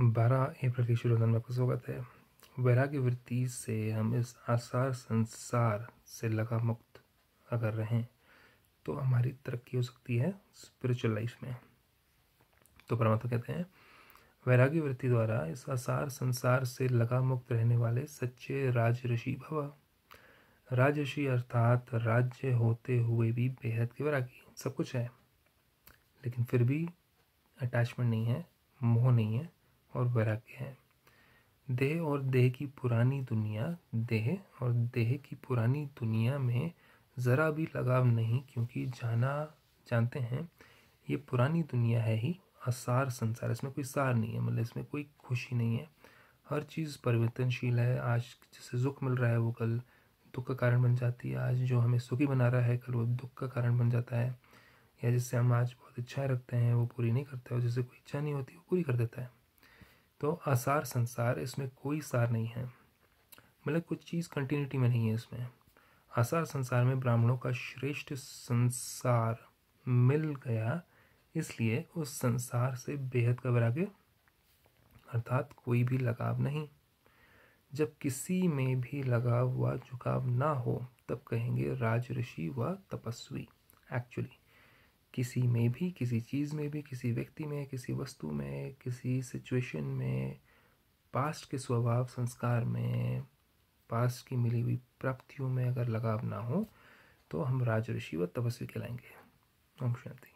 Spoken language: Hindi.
बारह अप्रैल के शुरू में आपका स्वागत है वैराग्य वृत्ति से हम इस आसार संसार से लगा मुक्त अगर रहें तो हमारी तरक्की हो सकती है स्पिरिचुअल लाइफ में तो परमात्मा कहते हैं वैराग्य वृत्ति द्वारा इस आसार संसार से लगा मुक्त रहने वाले सच्चे राज ऋषि भवा राज ऋषि अर्थात राज्य होते हुए भी बेहद के वैरागी सब कुछ है लेकिन फिर भी अटैचमेंट नहीं है मोह नहीं है और वैराग्य है देह और देह की पुरानी दुनिया देह और देह की पुरानी दुनिया में ज़रा भी लगाव नहीं क्योंकि जाना जानते हैं ये पुरानी दुनिया है ही असार संसार इसमें कोई सार नहीं है मतलब इसमें कोई खुशी नहीं है हर चीज़ परिवर्तनशील है आज जैसे सुख मिल रहा है वो कल दुख का कारण बन जाती है आज जो हमें सुखी बना रहा है कल वो दुख का कारण बन जाता है या जिससे हम आज बहुत इच्छाएँ रखते हैं वो पूरी नहीं करता है और जिससे कोई इच्छा नहीं होती वो पूरी कर देता है तो आसार संसार इसमें कोई सार नहीं है मतलब कुछ चीज़ कंटिन्यूटी में नहीं है इसमें आसार संसार में ब्राह्मणों का श्रेष्ठ संसार मिल गया इसलिए उस संसार से बेहद घबरागे अर्थात कोई भी लगाव नहीं जब किसी में भी लगाव व झुकाव ना हो तब कहेंगे राज ऋषि व तपस्वी एक्चुअली किसी में भी किसी चीज़ में भी किसी व्यक्ति में किसी वस्तु में किसी सिचुएशन में पास्ट के स्वभाव संस्कार में पास्ट की मिली हुई प्राप्तियों में अगर लगाव ना हो तो हम राज ऋषि व तपस्वी कहलाएंगे ओम शांति